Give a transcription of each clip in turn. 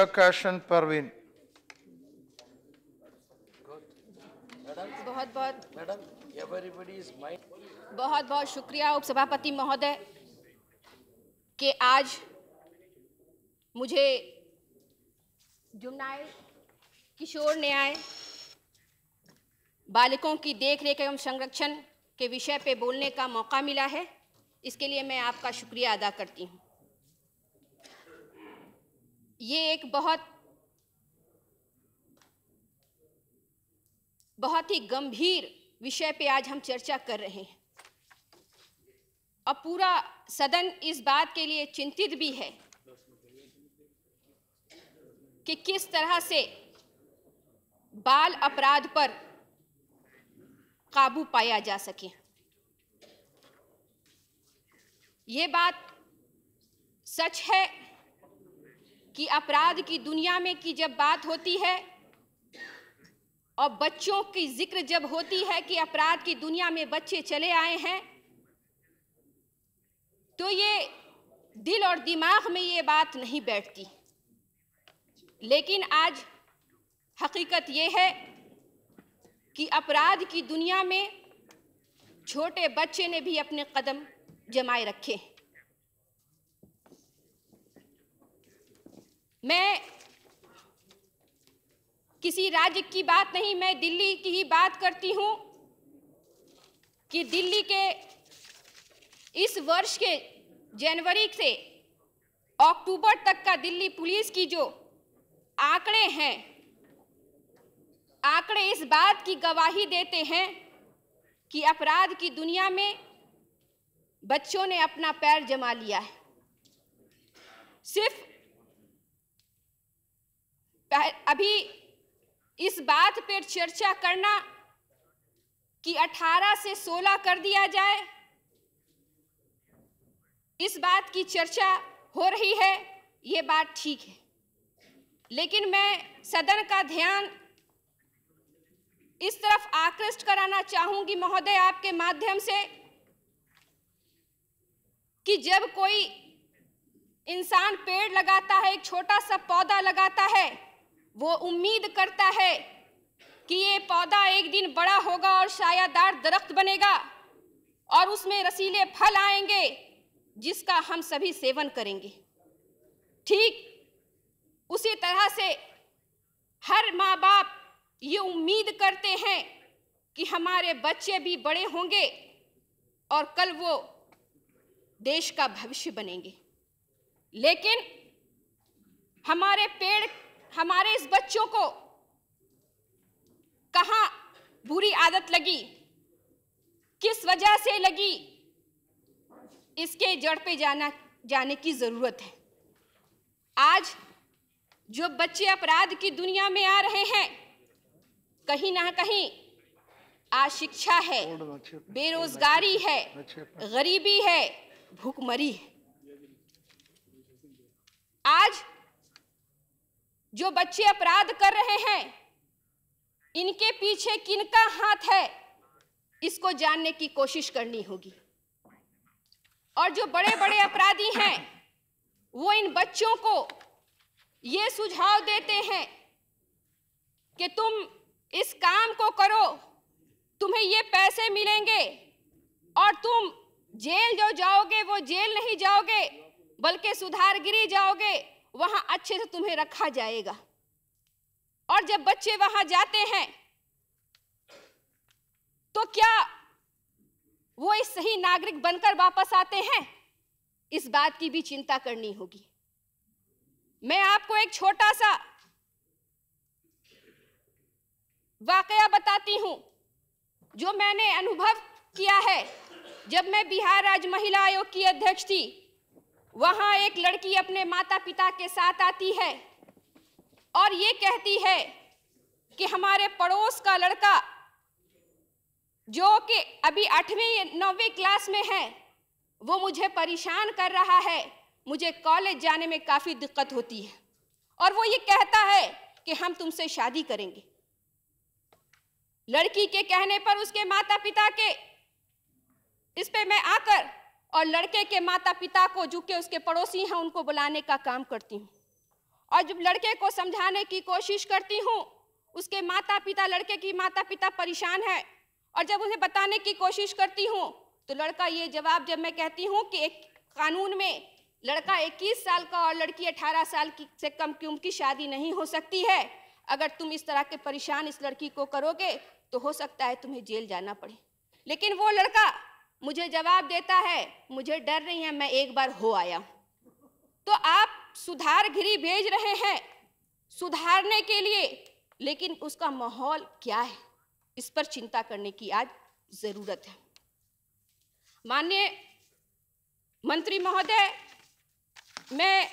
प्रकाशन परवीन बहुत बहुत मैडम बहुत बहुत शुक्रिया उपसभापति महोदय के आज मुझे जुमनाए किशोर न्याय बालकों की देखरेख एवं संरक्षण के विषय पे बोलने का मौका मिला है इसके लिए मैं आपका शुक्रिया अदा करती हूँ ये एक बहुत बहुत ही गंभीर विषय पे आज हम चर्चा कर रहे हैं और पूरा सदन इस बात के लिए चिंतित भी है कि किस तरह से बाल अपराध पर काबू पाया जा सके ये बात सच है कि अपराध की दुनिया में की जब बात होती है और बच्चों की जिक्र जब होती है कि अपराध की दुनिया में बच्चे चले आए हैं तो ये दिल और दिमाग में ये बात नहीं बैठती लेकिन आज हकीकत ये है कि अपराध की दुनिया में छोटे बच्चे ने भी अपने कदम जमाए रखे हैं मैं किसी राज्य की बात नहीं मैं दिल्ली की ही बात करती हूँ कि दिल्ली के इस वर्ष के जनवरी से अक्टूबर तक का दिल्ली पुलिस की जो आंकड़े हैं आंकड़े इस बात की गवाही देते हैं कि अपराध की दुनिया में बच्चों ने अपना पैर जमा लिया है सिर्फ अभी इस बात पर चर्चा करना कि 18 से 16 कर दिया जाए इस बात की चर्चा हो रही है ये बात ठीक है लेकिन मैं सदन का ध्यान इस तरफ आकृष्ट कराना चाहूंगी महोदय आपके माध्यम से कि जब कोई इंसान पेड़ लगाता है एक छोटा सा पौधा लगाता है वो उम्मीद करता है कि ये पौधा एक दिन बड़ा होगा और शायादार दरख्त बनेगा और उसमें रसीले फल आएंगे जिसका हम सभी सेवन करेंगे ठीक उसी तरह से हर माँ बाप ये उम्मीद करते हैं कि हमारे बच्चे भी बड़े होंगे और कल वो देश का भविष्य बनेंगे लेकिन हमारे पेड़ हमारे इस बच्चों को कहा बुरी आदत लगी किस वजह से लगी इसके जड़ पे जाना जाने की ज़रूरत है आज जो बच्चे अपराध की दुनिया में आ रहे हैं कहीं ना कहीं अशिक्षा है बेरोजगारी है गरीबी है भूखमरी है आज जो बच्चे अपराध कर रहे हैं इनके पीछे किनका हाथ है इसको जानने की कोशिश करनी होगी और जो बड़े बड़े अपराधी हैं वो इन बच्चों को ये सुझाव देते हैं कि तुम इस काम को करो तुम्हें ये पैसे मिलेंगे और तुम जेल जो जाओगे वो जेल नहीं जाओगे बल्कि सुधारगिरी जाओगे वहाँ अच्छे से तुम्हें रखा जाएगा और जब बच्चे वहाँ जाते हैं तो क्या वो इस सही नागरिक बनकर वापस आते हैं इस बात की भी चिंता करनी होगी मैं आपको एक छोटा सा वाकया बताती हूँ जो मैंने अनुभव किया है जब मैं बिहार राज्य महिला आयोग की अध्यक्ष थी वहां एक लड़की अपने माता पिता के साथ आती है और ये कहती है कि हमारे पड़ोस का लड़का जो कि अभी आठवीं नौवीं क्लास में है वो मुझे परेशान कर रहा है मुझे कॉलेज जाने में काफ़ी दिक्कत होती है और वो ये कहता है कि हम तुमसे शादी करेंगे लड़की के कहने पर उसके माता पिता के इस पे मैं आकर और लड़के के माता पिता को जो के उसके पड़ोसी हैं उनको बुलाने का काम करती हूँ और जब लड़के को समझाने की कोशिश करती हूँ उसके माता पिता लड़के की माता पिता परेशान है और जब उन्हें बताने की कोशिश करती हूँ तो लड़का ये जवाब जब मैं कहती हूँ कि एक कानून में लड़का 21 साल का और लड़की 18 साल की से कम की उम्र की शादी नहीं हो सकती है अगर तुम इस तरह के परेशान इस लड़की को करोगे तो हो सकता है तुम्हें जेल जाना पड़े लेकिन वो लड़का मुझे जवाब देता है मुझे डर नहीं है मैं एक बार हो आया तो आप सुधार घिरी भेज रहे हैं सुधारने के लिए लेकिन उसका माहौल क्या है इस पर चिंता करने की आज ज़रूरत है माननीय मंत्री महोदय मैं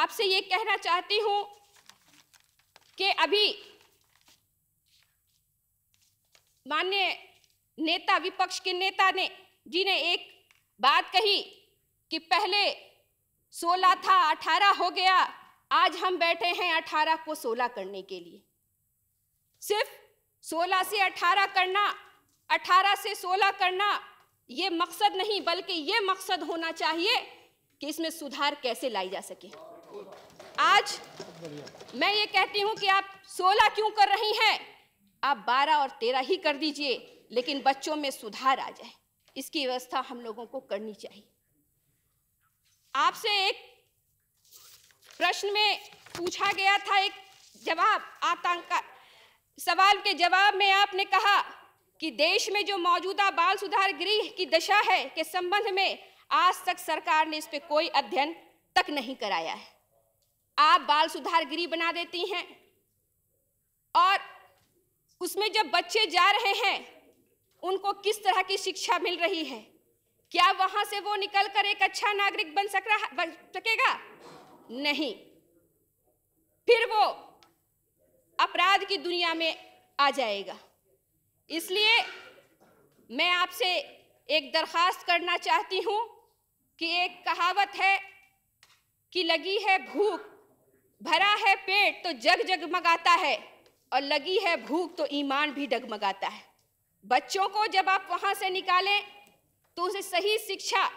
आपसे ये कहना चाहती हूं कि अभी माननीय नेता विपक्ष के नेता ने जी ने एक बात कही कि पहले 16 था 18 हो गया आज हम बैठे हैं 18 को 16 करने के लिए सिर्फ 16 से 18 करना 18 से 16 करना ये मकसद नहीं बल्कि ये मकसद होना चाहिए कि इसमें सुधार कैसे लाई जा सके आज मैं ये कहती हूँ कि आप 16 क्यों कर रही हैं आप 12 और 13 ही कर दीजिए लेकिन बच्चों में सुधार आ जाए इसकी व्यवस्था हम लोगों को करनी चाहिए आपसे एक प्रश्न में पूछा गया था एक जवाब आतंक सवाल के जवाब में आपने कहा कि देश में जो मौजूदा बाल सुधार गृह की दशा है के संबंध में आज तक सरकार ने इस पर कोई अध्ययन तक नहीं कराया है आप बाल सुधार गृह बना देती हैं और उसमें जब बच्चे जा रहे हैं उनको किस तरह की शिक्षा मिल रही है क्या वहां से वो निकलकर एक अच्छा नागरिक बन सक रहा बन सकेगा नहीं फिर वो अपराध की दुनिया में आ जाएगा इसलिए मैं आपसे एक दरख्वास्त करना चाहती हूं कि एक कहावत है कि लगी है भूख भरा है पेट तो जग जगमगाता है और लगी है भूख तो ईमान भी डगमगाता है बच्चों को जब आप वहाँ से निकालें तो उसे सही शिक्षा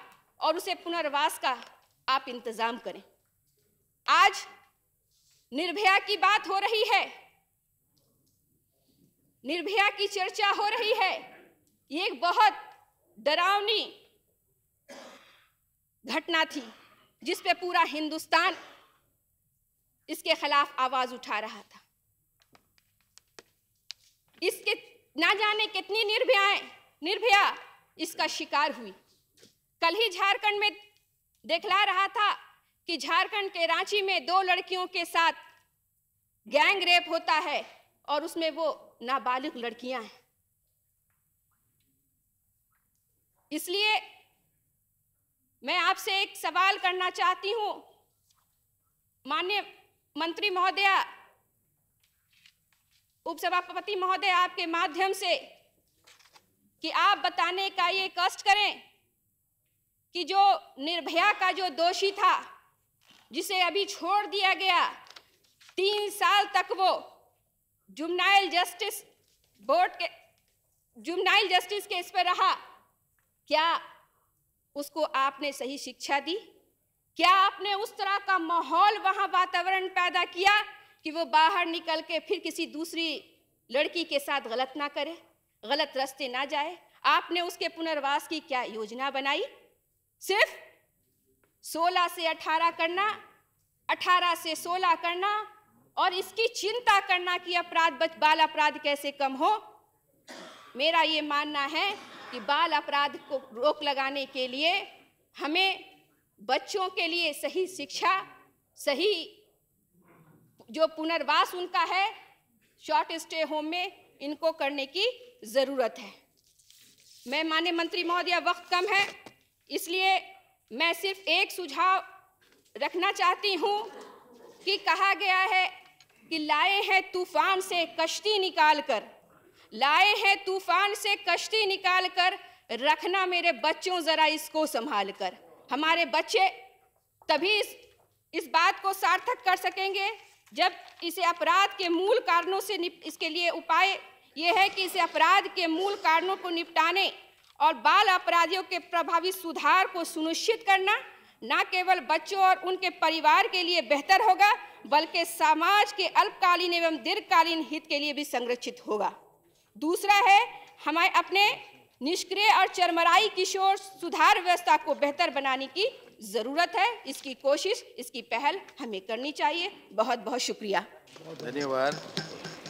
और उसे पुनर्वास का आप इंतज़ाम करें आज निर्भया की बात हो रही है निर्भया की चर्चा हो रही है ये एक बहुत डरावनी घटना थी जिस पे पूरा हिंदुस्तान इसके खिलाफ आवाज उठा रहा था इसके ना जाने कितनी निर्भयाएं निर्भया इसका शिकार हुई कल ही झारखंड में देखला रहा था कि झारखंड के रांची में दो लड़कियों के साथ गैंग रेप होता है और उसमें वो नाबालिग लड़कियां हैं इसलिए मैं आपसे एक सवाल करना चाहती हूं माननीय मंत्री महोदया उपसभापति महोदय आपके माध्यम से कि आप बताने का ये कष्ट करें कि जो निर्भया का जो दोषी था जिसे अभी छोड़ दिया गया तीन साल तक वो जुमनाइल जस्टिस बोर्ड के जुमनाइल जस्टिस केस पर रहा क्या उसको आपने सही शिक्षा दी क्या आपने उस तरह का माहौल वहाँ वातावरण पैदा किया कि वो बाहर निकल के फिर किसी दूसरी लड़की के साथ गलत ना करे गलत रास्ते ना जाए आपने उसके पुनर्वास की क्या योजना बनाई सिर्फ 16 से 18 करना 18 से 16 करना और इसकी चिंता करना कि अपराध बाल अपराध कैसे कम हो मेरा ये मानना है कि बाल अपराध को रोक लगाने के लिए हमें बच्चों के लिए सही शिक्षा सही जो पुनर्वास उनका है शॉर्ट स्टे होम में इनको करने की ज़रूरत है मैं मान्य मंत्री महोदय वक्त कम है इसलिए मैं सिर्फ एक सुझाव रखना चाहती हूँ कि कहा गया है कि लाए हैं तूफान से कश्ती निकाल कर लाए हैं तूफान से कश्ती निकाल कर रखना मेरे बच्चों ज़रा इसको संभाल कर हमारे बच्चे तभी इस, इस बात को सार्थक कर सकेंगे जब इसे अपराध के मूल कारणों से इसके लिए उपाय ये है कि इसे अपराध के मूल कारणों को निपटाने और बाल अपराधियों के प्रभावी सुधार को सुनिश्चित करना न केवल बच्चों और उनके परिवार के लिए बेहतर होगा बल्कि समाज के अल्पकालीन एवं दीर्घकालीन हित के लिए भी संरक्षित होगा दूसरा है हमारे अपने निष्क्रिय और चरमराई किशोर सुधार व्यवस्था को बेहतर बनाने की ज़रूरत है इसकी कोशिश इसकी पहल हमें करनी चाहिए बहुत बहुत शुक्रिया धन्यवाद